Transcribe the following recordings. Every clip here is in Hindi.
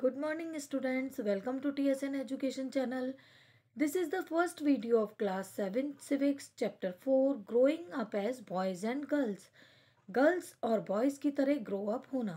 good morning students welcome to T S N education channel this is the first video of class seven civics chapter four growing up as boys and girls girls और बॉयज़ की तरह ग्रो अप होना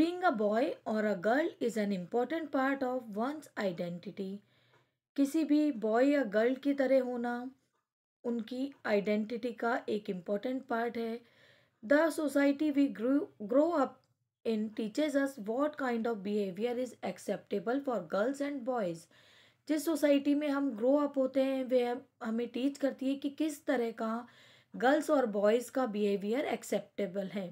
बींग अ बॉय और a girl is an important part of one's identity किसी भी बॉय या गर्ल की तरह होना उनकी आइडेंटिटी का एक इम्पॉर्टेंट पार्ट है the society we grow up in teachers us what kind of behaviour is acceptable for girls and boys जिस सोसाइटी में हम ग्रो अप होते हैं वे हमें टीच करती है कि किस तरह का गर्ल्स और बॉयज़ का बिहेवियर एक्सेप्टेबल है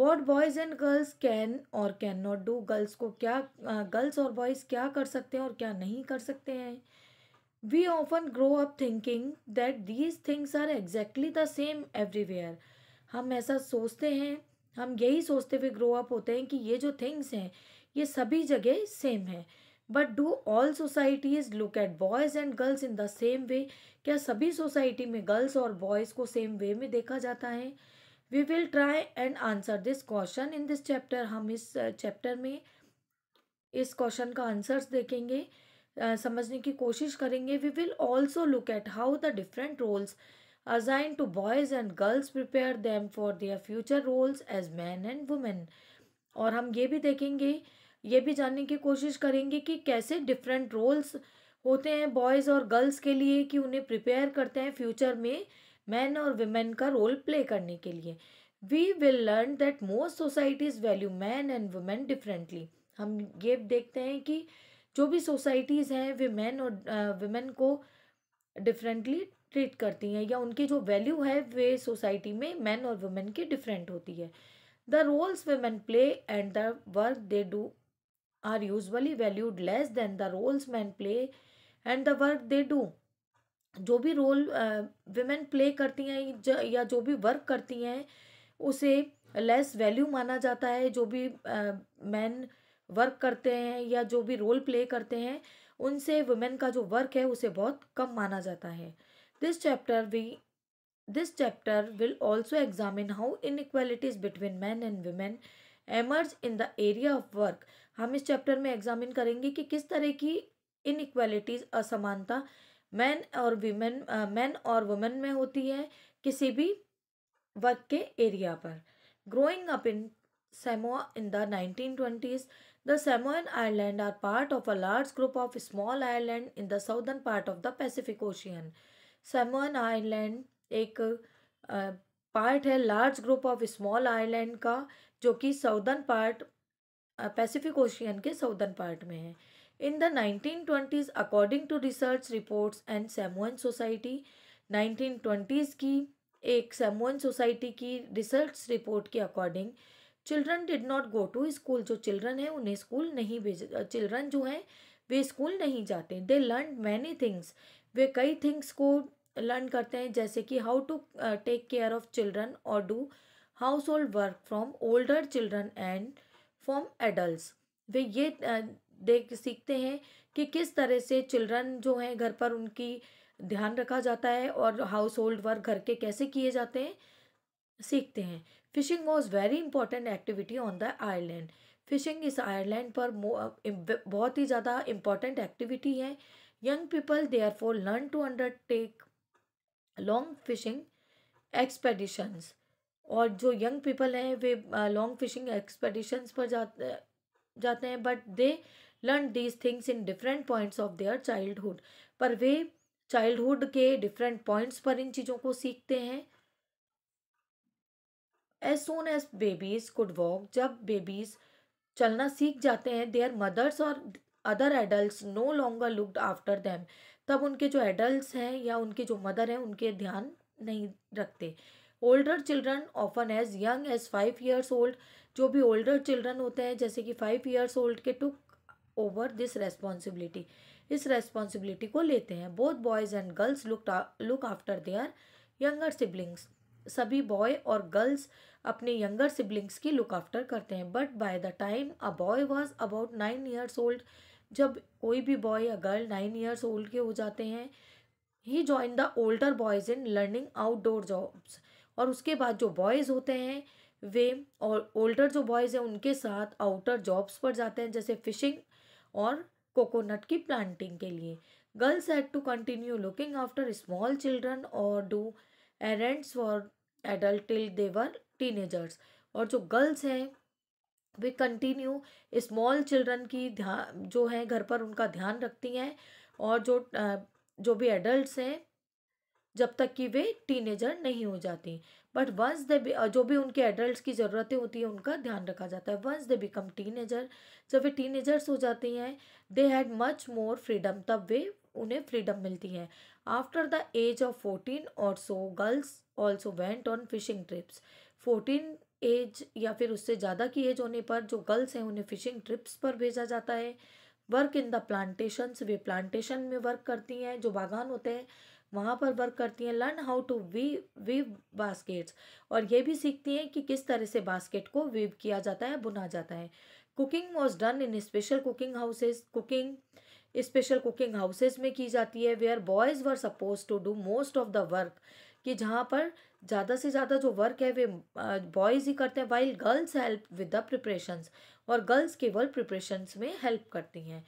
what boys and girls can और कैन नॉट डू गर्ल्स को क्या गर्ल्स और बॉयज़ क्या कर सकते हैं और क्या नहीं कर सकते हैं we often grow up thinking that these things are exactly the same everywhere हम ऐसा सोचते हैं हम यही सोचते हुए ग्रो अप होते हैं कि ये जो थिंग्स हैं ये सभी जगह सेम है but do all societies look at boys and girls in the same way क्या सभी सोसाइटी में गर्ल्स और बॉयज़ को सेम वे में देखा जाता है we will try and answer this question in this chapter हम इस चैप्टर में इस क्वेश्चन का आंसर्स देखेंगे समझने की कोशिश करेंगे we will also look at how the different roles assigned to boys and girls prepare them for their future roles as men and women और हम ये भी देखेंगे ये भी जानने की कोशिश करेंगे कि कैसे डिफरेंट रोल्स होते हैं बॉयज़ और गर्ल्स के लिए कि उन्हें प्रिपेयर करते हैं फ्यूचर में मैन और वुमेन का रोल प्ले करने के लिए we will learn that most societies value man and women differently हम ये देखते हैं कि जो भी सोसाइटीज़ हैं वे मैन और वुमेन को डिफरेंटली ट्रीट करती हैं या उनकी जो वैल्यू है वे सोसाइटी में मैन और वुमेन की डिफरेंट होती है the roles women play and the work they do are usually valued less than the roles man play and the work they do जो भी रोल वेमेन प्ले करती हैं या जो भी वर्क करती हैं उसे लेस वैल्यू माना जाता है जो भी मैन uh, वर्क करते हैं या जो भी रोल प्ले करते हैं उनसे वुमेन का जो वर्क है उसे बहुत कम माना जाता है this chapter we this chapter will also examine how inequalities between men and women emerge in the area of work हम इस चैप्टर में एग्जामिन करेंगे कि किस तरह की इनइक्वालिटीज असमानता मैन और वीमेन मैन और वुमेन में होती है किसी भी वर्क के एरिया पर growing up in Samoa in the nineteen twenties the Samoan islands are part of a large group of small islands in the southern part of the Pacific Ocean Samoan island एक पार्ट है large group of small island का जो कि सऊदर्न पार्ट पैसिफिक ओशियन के सऊदर्न पार्ट में है in the nineteen twenties according to research reports and Samoan society nineteen twenties की एक सेमोन सोसाइटी की रिसर्च रिपोर्ट के according children did not go to school जो चिल्ड्रन है उन्हें स्कूल नहीं भेज चिल्ड्रन जो हैं वे स्कूल नहीं जाते दे लर्न मैनी थिंग्स वे कई थिंग्स को लर्न करते हैं जैसे कि how to take care of children और do household work from older children and from adult वे ये uh, देख सीखते हैं कि किस तरह से चिल्ड्रन जो हैं घर पर उनकी ध्यान रखा जाता है और हाउस होल्ड वर्क घर के कैसे किए जाते हैं सीखते हैं fishing was very important activity on the island fishing इस आयरलैंड पर uh, बहुत ही ज़्यादा इम्पॉर्टेंट एक्टिविटी है young people they are for learn to undertake long fishing expeditions और जो यंग पीपल हैं वे लॉन्ग फिशिंग एक्सपेडिशंस पर जाते जाते हैं but they learn these things in different points of their childhood पर वे चाइल्डहुड के डिफरेंट पॉइंट्स पर इन चीज़ों को सीखते हैं as soon as babies could walk जब बेबीज चलना सीख जाते हैं देयर मदर्स और other adult no longer looked after them तब उनके जो एडल्ट हैं या उनके जो मदर हैं उनके ध्यान नहीं रखते older children often as young as five years old जो भी ओल्डर चिल्ड्रन होते हैं जैसे कि फाइव ईयर्स ओल्ड के टुक ओवर दिस रेस्पॉन्सिबिलिटी इस रेस्पॉन्सिबिलिटी को लेते हैं both boys and girls look look after their younger siblings सभी बॉय और गर्ल्स अपने यंगर सिबलिंग्स की लुक आफ्टर करते हैं but by the time a boy was about nine years old जब कोई भी बॉय या गर्ल नाइन ईयर्स ओल्ड के हो जाते हैं he join the older boys in learning outdoor jobs और उसके बाद जो बॉयज़ होते हैं वे और ओल्डर जो बॉयज़ हैं उनके साथ आउटर जॉब्स पर जाते हैं जैसे फिशिंग और कोकोनट की प्लांटिंग के लिए girls had to continue looking after small children और do errands for adult till their teenagers और जो गर्ल्स हैं वे कंटिन्यू स्मॉल चिल्ड्रन की ध्यान जो है घर पर उनका ध्यान रखती हैं और जो जो भी एडल्ट हैं जब तक कि वे टीनेजर नहीं हो जाती बट वंस दे जो भी उनके एडल्ट की ज़रूरतें होती हैं उनका ध्यान रखा जाता है वंस दे बिकम टीनेजर जब वे टीनेजर्स हो जाती हैं they had much more freedom तब वे उन्हें फ्रीडम मिलती है after the age of fourteen और so girls also went on fishing trips fourteen age या फिर उससे ज़्यादा की एज होने पर जो गर्ल्स हैं उन्हें फ़िशिंग ट्रिप्स पर भेजा जाता है वर्क इन द प्लांटेशन वे प्लांटेशन में वर्क करती हैं जो बागान होते हैं वहाँ पर वर्क करती हैं learn how to we weave baskets और ये भी सीखती हैं कि किस तरह से बास्केट को वीव किया जाता है बुना जाता है cooking was done in special cooking houses cooking special cooking houses में की जाती है where boys were suppose to do most of the work कि जहाँ पर ज़्यादा से ज़्यादा जो वर्क है वे बॉयज़ ही करते हैं while girls help with the preparations और गर्ल्स केवल प्रिपरेशंस में हेल्प करती हैं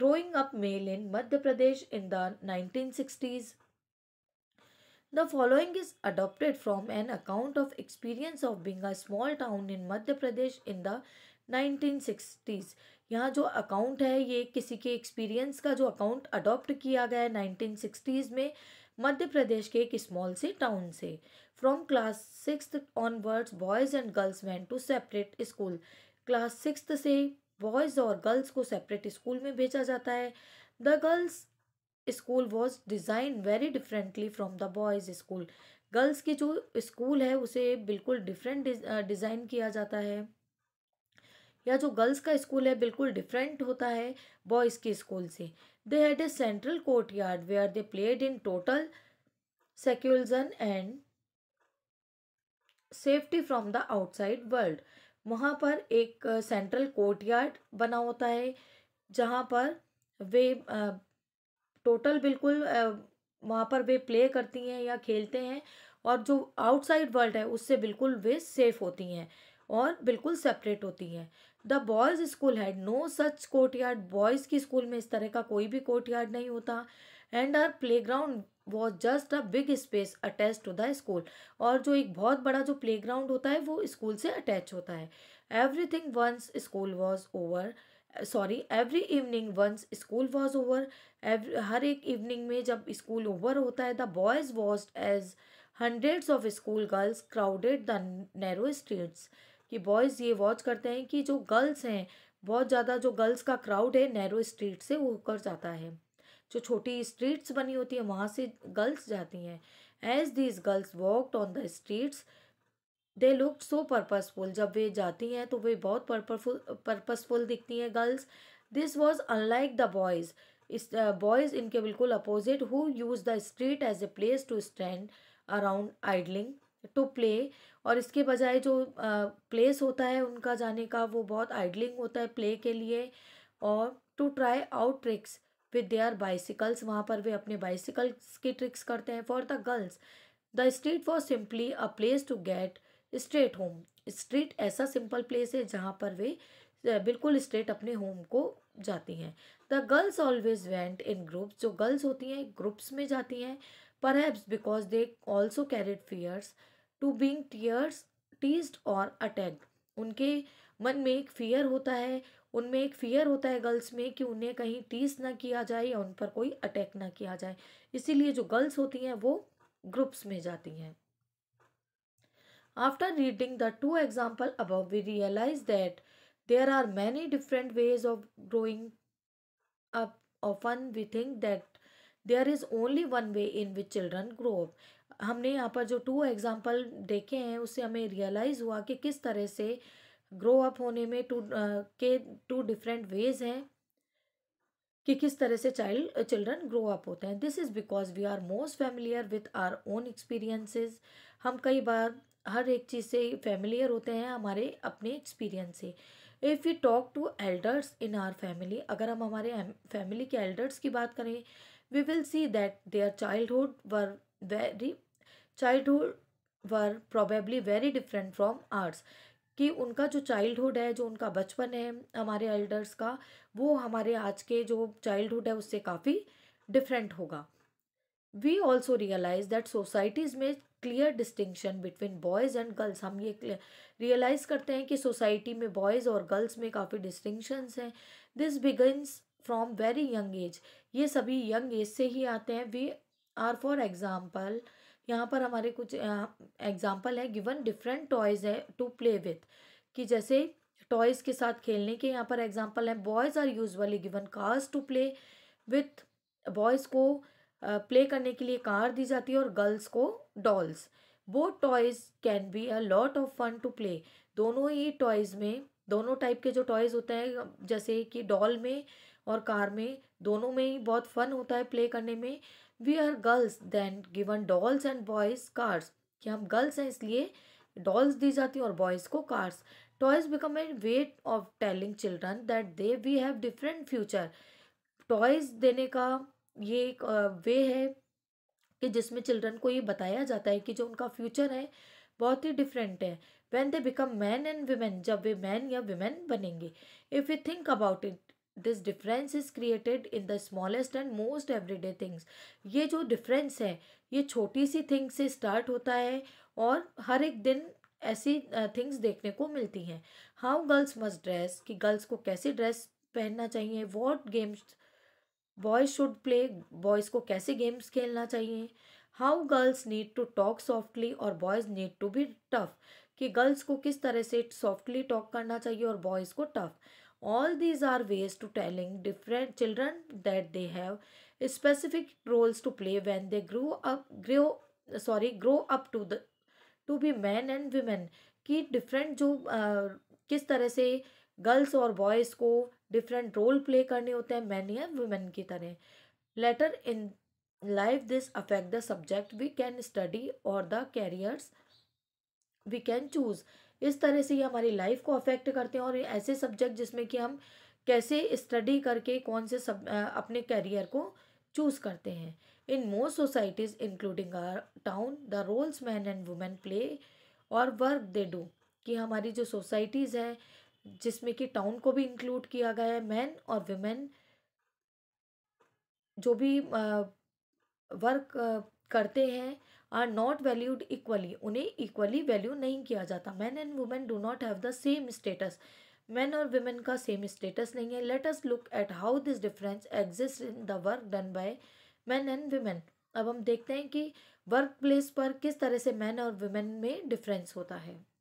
growing up male in Madhya Pradesh in the nineteen sixties the following is adopted from an account of experience of being a small town in Madhya Pradesh in the nineteen sixties यहाँ जो अकाउंट है ये किसी के एक्सपीरियंस का जो अकाउंट अडॉप्ट किया गया है नाइनटीन सिक्सटीज़ में मध्य प्रदेश के एक स्मॉल से टाउन से from class six onwards boys and girls went to separate school class six से बॉयज़ और गर्ल्स को सेपरेट स्कूल में भेजा जाता है the girls school was design very differently from the boys school girls की जो स्कूल है उसे बिल्कुल डिफरेंट डिज़ाइन किया जाता है या जो गर्ल्स का स्कूल है बिल्कुल डिफरेंट होता है बॉयज़ के स्कूल से They had a central courtyard where they played in total seclusion and safety from the outside world वहाँ पर एक सेंट्रल कोर्टयार्ड बना होता है जहाँ पर वे टोटल बिल्कुल वहाँ पर वे प्ले करती हैं या खेलते हैं और जो आउटसाइड वर्ल्ड है उससे बिल्कुल वे सेफ होती हैं और बिल्कुल सेपरेट होती है the boys school had no such courtyard boys की स्कूल में इस तरह का कोई भी कोर्ट यार्ड नहीं होता and our playground was just a big space attach to the school और जो एक बहुत बड़ा जो प्ले ग्राउंड होता है वो स्कूल से अटैच होता है everything once school was over sorry every evening once school was over हर एक इवनिंग में जब स्कूल ओवर होता है the boys was as hundreds of school girls crowded the narrow streets कि बॉयज़ ये वॉच करते हैं कि जो गर्ल्स हैं बहुत ज़्यादा जो गर्ल्स का क्राउड है नैरो स्ट्रीट से वो होकर जाता है जो छोटी स्ट्रीट्स बनी होती है वहाँ से गर्ल्स जाती हैं as these girls walked on the streets they look so purposeful जब वे जाती हैं तो वे बहुत पर्पजफुल पर्पसफुल दिखती हैं girls this was unlike the boys इस बॉयज़ इनके बिल्कुल opposite who use the street as a place to stand around idling to play और इसके बजाय जो प्लेस होता है उनका जाने का वो बहुत आइडलिंग होता है प्ले के लिए और to try out tricks with their bicycles वहाँ पर वे अपने बाइसिकल्स की ट्रिक्स करते हैं for the girls the street was simply a place to get straight home street ऐसा सिंपल प्लेस है जहाँ पर वे बिल्कुल स्ट्रेट अपने होम को जाती हैं the girls always went in groups जो गर्ल्स होती हैं ग्रुप्स में जाती हैं perhaps because they also carried fears to being टीयर्स टीज और अटैक उनके मन में एक फियर होता है उनमें एक फियर होता है गर्ल्स में कि उन्हें कहीं टीस ना किया जाए या उन पर कोई अटैक ना किया जाए इसीलिए जो गर्ल्स होती हैं वो ग्रुप्स में जाती हैं after reading the two example अब we realize that there are many different ways of growing up often we think that there is only one way in which children grow up हमने यहाँ पर जो टू एग्जाम्पल देखे हैं उससे हमें रियलाइज़ हुआ कि किस तरह से ग्रो अप होने में टू के टू डिफरेंट वेज हैं कि किस तरह से चाइल्ड चिल्ड्रन ग्रो अप होते हैं this is because we are most familiar with our own experiences हम कई बार हर एक चीज़ से फैमिलियर होते हैं हमारे अपने एक्सपीरियंस से if you talk to elders in our family अगर हम हमारे फैमिली के एल्डर्स की बात करें we will see that their childhood were very childhood were probably very different from ours कि उनका जो चाइल्डहुड है जो उनका बचपन है हमारे एल्डर्स का वो हमारे आज के जो चाइल्डहुड है उससे काफ़ी डिफरेंट होगा we also realize that societies में clear distinction between boys and girls हम ये रियलाइज़ करते हैं कि सोसाइटी में बॉयज़ और गर्ल्स में काफ़ी डिस्टिंक्शंस हैं this begins from very young age ये सभी यंग एज से ही आते हैं वी आर फॉर एग्ज़ाम्पल यहाँ पर हमारे कुछ एग्ज़ाम्पल है गिवन डिफरेंट टॉयज़ है टू प्ले विथ कि जैसे टॉयज़ के साथ खेलने के यहाँ पर एग्ज़ाम्पल हैं boys are usually given cars to play with boys को प्ले करने के लिए कार दी जाती है और गर्ल्स को डॉल्स वो toys can be a lot of fun to play दोनों ही टॉयज़ में दोनों टाइप के जो टॉयज़ होते हैं जैसे कि डॉल में और कार में दोनों में ही बहुत फन होता है प्ले करने में we are girls then given dolls and boys cars कि हम गर्ल्स हैं इसलिए डॉल्स दी जाती हैं और बॉयज़ को cars toys become a way of telling children that they we have different future toys देने का ये एक वे है कि जिसमें चिल्ड्रन को ये बताया जाता है कि जो उनका फ्यूचर है बहुत ही डिफरेंट है when they become man and women जब वे मैन या वीमेन बनेंगे if you think about it this difference is created in the smallest and most everyday things ये जो डिफरेंस है ये छोटी सी थिंग से स्टार्ट होता है और हर एक दिन ऐसी थिंग्स देखने को मिलती हैं हाउ गर्ल्स मस्ट ड्रेस कि गर्ल्स को कैसी ड्रेस पहनना चाहिए what games boys should play boys को कैसे गेम्स खेलना चाहिए how girls need to talk softly और boys need to be tough कि गर्ल्स को किस तरह से सॉफ्टली टॉक करना चाहिए और बॉयज़ को tough all these are ways to telling different children that they have specific roles to play when they grow up grow sorry grow up to the to be man and women कि डिफरेंट जो आ, किस तरह से गर्ल्स और बॉयज़ को डिफरेंट रोल प्ले करने होते हैं मैन या वुमेन की तरह later in life this affect the subject we can study और the careers we can choose इस तरह से ये हमारी लाइफ को अफेक्ट करते हैं और ऐसे सब्जेक्ट जिसमें कि हम कैसे स्टडी करके कौन से सब अपने करियर को चूज़ करते हैं in most societies including our town the roles man and women play और वर्क दे डू कि हमारी जो सोसाइटीज़ है जिसमें कि टाउन को भी इंक्लूड किया गया है मैन और वुमेन जो भी वर्क करते हैं आर नॉट वैल्यूड इक्वली उन्हें इक्वली वैल्यू नहीं किया जाता man and women do not have the same status man और वुमेन का सेम स्टेटस नहीं है let us look at how this difference exist in the work done by man and women अब हम देखते हैं कि वर्क प्लेस पर किस तरह से मैन और वुमेन में डिफरेंस होता है